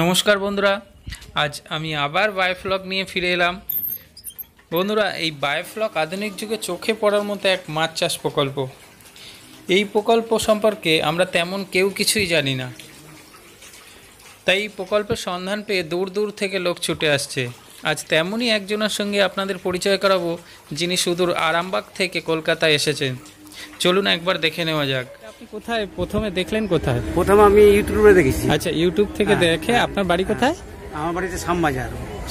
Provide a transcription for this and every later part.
নমস্কার বন্ধুরা আজ আমি আবার বায়োফ্লক নিয়ে ফিরে এলাম বন্ধুরা এই বায়োফ্লক আধুনিক যুগে চোখে পড়ার মতো এক মাছ চাষ প্রকল্প এই প্রকল্প সম্পর্কে আমরা তেমন কেউ কিছুই জানি না তাই এই প্রকল্পের সন্ধান পেয়ে দূর দূর থেকে লোক ছুটে আসছে আজ তেমনই একজনের সঙ্গে আপনাদের পরিচয় করাবো যিনি সুদূর আরামবাগ থেকে কলকাতায় এসেছেন চলুন একবার দেখে নেওয়া যাক কোথায় প্রথমে দেখলেন কোথায় প্রথমে আমি ইউটিউবে দেখেছি আচ্ছা ইউটিউব থেকে হ্যাঁ, দেখে হ্যাঁ। আপনার বাড়ি হ্যাঁ। কোথায় আমার বাড়িতে শ্যামবাজার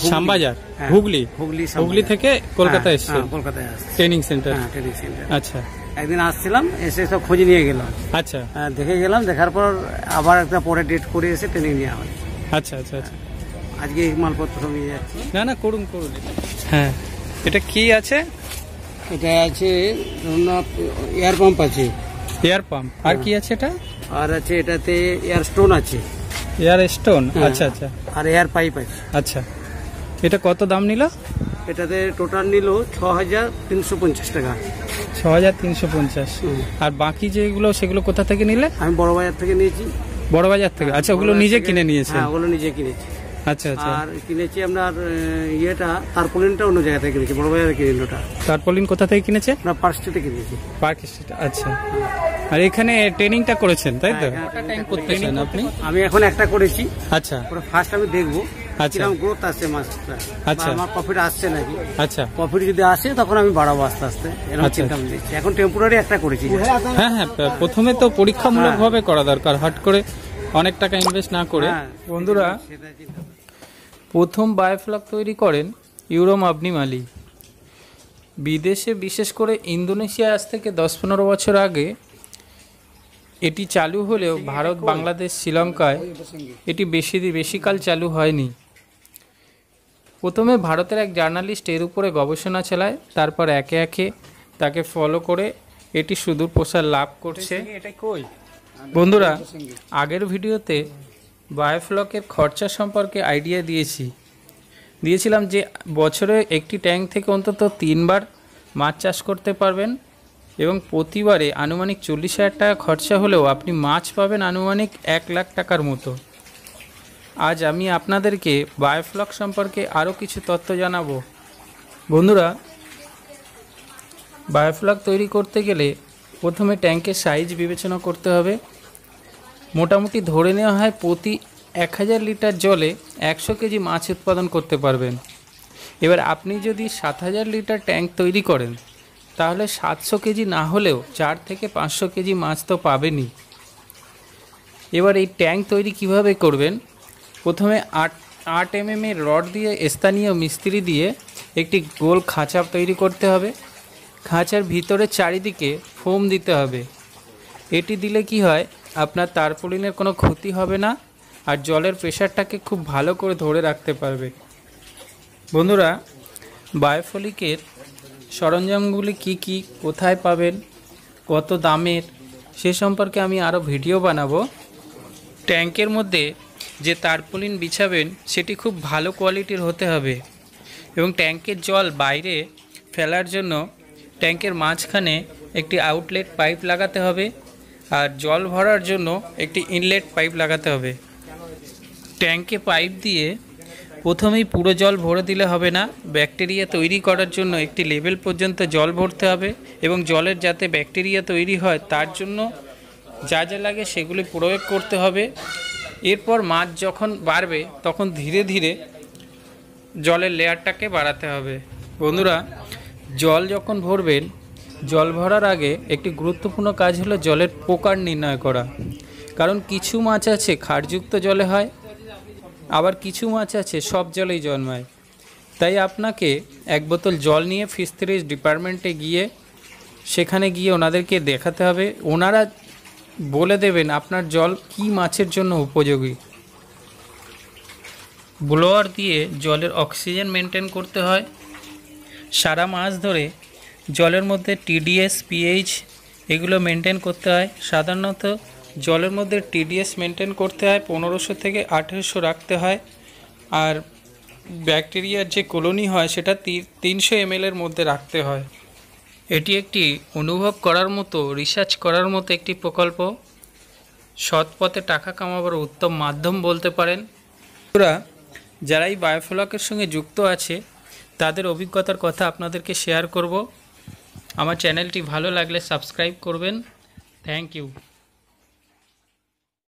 শ্যামবাজার হুগলি হুগলি হুগলি থেকে কলকাতায় এসছে কলকাতায় ট্রেনিং সেন্টার ট্রেনিং সেন্টার আচ্ছা একদিন আসছিলাম এসে সব খোঁজ নিয়ে গেলাম আচ্ছা দেখে গেলাম দেখার পর আবার একটা পরে ডেট করে এসে ট্রেনিং নিয়ে হয় আচ্ছা আচ্ছা আচ্ছা আজকে মালপত্র নিয়ে যাচ্ছি না না করুন করুন হ্যাঁ এটা কি আছে এটা আছে ধরুন এয়ার পাম্প আছে এয়ার পাম্প আর কি হ্যাঁ। আছে এটা আর আছে এটাতে এয়ার স্টোন আছে এয়ার স্টোন হ্যাঁ। আচ্ছা আচ্ছা আর এয়ার পাইপ আছে আচ্ছা এটা কত দাম নিল এটাতে টোটাল নিল ছ হাজার তিনশো পঞ্চাশ টাকা ছ হাজার তিনশো পঞ্চাশ আর বাকি যেগুলো সেগুলো কোথা থেকে নিলে আমি বড় বাজার থেকে নিয়েছি বড় বাজার থেকে আচ্ছা ওগুলো নিজে কিনে নিয়েছি হ্যাঁ ওগুলো নিজে কিনেছি আচ্ছা আচ্ছা আর কিনেছি আপনার ইয়েটা অন্য জায়গা থেকে কিনেছি তারপলিন কোথা থেকে কিনেছে কিনেছি পার্ক আচ্ছা আর এখানে ট্রেনিংটা করেছেন তাই তো হ্যাঁ, হ্যাঁ, আপনি আমি এখন একটা করেছি আচ্ছা ফার্স্ট আমি দেখবো আচ্ছা গ্রোথ আসছে আচ্ছা আমার আসছে নাকি আচ্ছা যদি আসে তখন আমি বাড়াবো আচ্ছা, আচ্ছা। এখন টেম্পোরারি একটা করেছি হ্যাঁ হ্যাঁ প্রথমে তো পরীক্ষামূলক ভাবে করা দরকার হট করে অনেক টাকা ইনভেস্ট না করে হ্যাঁ, বন্ধুরা প্রথম বায়োফ্লক তৈরি করেন ইউরোম আবনি মালি বিদেশে বিশেষ করে ইন্দোনেশিয়া আজ থেকে দশ পনেরো বছর আগে এটি চালু হলেও ভারত বাংলাদেশ শ্রীলঙ্কায় এটি বেশি বেশিকাল চালু হয়নি প্রথমে ভারতের এক জার্নালিস্ট এর উপরে গবেষণা চালায় তারপর একে একে তাকে ফলো করে এটি সুদূর প্রসার লাভ করছে এটা কই বন্ধুরা আগের ভিডিওতে বায়োফ্লকের খরচা সম্পর্কে আইডিয়া দিয়েছি দিয়েছিলাম যে বছরে একটি ট্যাঙ্ক থেকে অন্তত তিনবার মাছ চাষ করতে পারবেন এবং প্রতিবারে আনুমানিক চল্লিশ হাজার টাকা খরচা হলেও আপনি মাছ পাবেন আনুমানিক এক লাখ টাকার মতো আজ আমি আপনাদেরকে বায়োফ্লক সম্পর্কে আরও কিছু তথ্য জানাবো বন্ধুরা বায়োফ্লক তৈরি করতে গেলে প্রথমে ট্যাঙ্কের সাইজ বিবেচনা করতে হবে মোটামুটি ধরে নেওয়া হয় প্রতি এক হাজার লিটার জলে একশো কেজি মাছ উৎপাদন করতে পারবেন এবার আপনি যদি সাত হাজার লিটার ট্যাঙ্ক তৈরি করেন তাহলে সাতশো কেজি না হলেও চার থেকে পাঁচশো কেজি মাছ তো পাবেনই এবার এই ট্যাঙ্ক তৈরি কিভাবে করবেন প্রথমে আট আট এম এম এর রড দিয়ে স্থানীয় মিস্ত্রি দিয়ে একটি গোল খাঁচা তৈরি করতে হবে খাঁচার ভিতরে চারিদিকে ফোম দিতে হবে এটি দিলে কি হয় আপনার তারপুলিনের কোনো ক্ষতি হবে না আর জলের প্রেশারটাকে খুব ভালো করে ধরে রাখতে পারবে বন্ধুরা বায়োফলিকের সরঞ্জামগুলি কি কি কোথায় পাবেন কত দামের সে সম্পর্কে আমি আরও ভিডিও বানাবো ট্যাঙ্কের মধ্যে যে তারপুলিন বিছাবেন সেটি খুব ভালো কোয়ালিটির হতে হবে এবং ট্যাঙ্কের জল বাইরে ফেলার জন্য ট্যাঙ্কের মাঝখানে একটি আউটলেট পাইপ লাগাতে হবে আর জল ভরার জন্য একটি ইনলেট পাইপ লাগাতে হবে ট্যাঙ্কে পাইপ দিয়ে প্রথমেই পুরো জল ভরে দিলে হবে না ব্যাকটেরিয়া তৈরি করার জন্য একটি লেভেল পর্যন্ত জল ভরতে হবে এবং জলের যাতে ব্যাকটেরিয়া তৈরি হয় তার জন্য যা যা লাগে সেগুলি প্রয়োগ করতে হবে এরপর মাছ যখন বাড়বে তখন ধীরে ধীরে জলের লেয়ারটাকে বাড়াতে হবে বন্ধুরা জল যখন ভরবেন জল ভরার আগে একটি গুরুত্বপূর্ণ কাজ হলো জলের প্রকার নির্ণয় করা কারণ কিছু মাছ আছে ক্ষারযুক্ত জলে হয় আবার কিছু মাছ আছে সব জলেই জন্মায় তাই আপনাকে এক বোতল জল নিয়ে ফিস্ত্রিজ ডিপার্টমেন্টে গিয়ে সেখানে গিয়ে ওনাদেরকে দেখাতে হবে ওনারা বলে দেবেন আপনার জল কি মাছের জন্য উপযোগী ব্লোয়ার দিয়ে জলের অক্সিজেন মেনটেন করতে হয় সারা মাস ধরে জলের মধ্যে টিডিএস পিএইচ এগুলো মেনটেন করতে হয় সাধারণত জলের মধ্যে টিডিএস মেনটেন করতে হয় পনেরোশো থেকে আঠেরোশো রাখতে হয় আর ব্যাকটেরিয়ার যে কলোনি হয় সেটা তিনশো এমএলের মধ্যে রাখতে হয় এটি একটি অনুভব করার মতো রিসার্চ করার মতো একটি প্রকল্প সৎ পথে টাকা কামাবার উত্তম মাধ্যম বলতে পারেন ওরা যারা এই বায়োফ্লকের সঙ্গে যুক্ত আছে তাদের অভিজ্ঞতার কথা আপনাদেরকে শেয়ার করব আমার চ্যানেলটি ভালো লাগলে সাবস্ক্রাইব করবেন থ্যাংক ইউ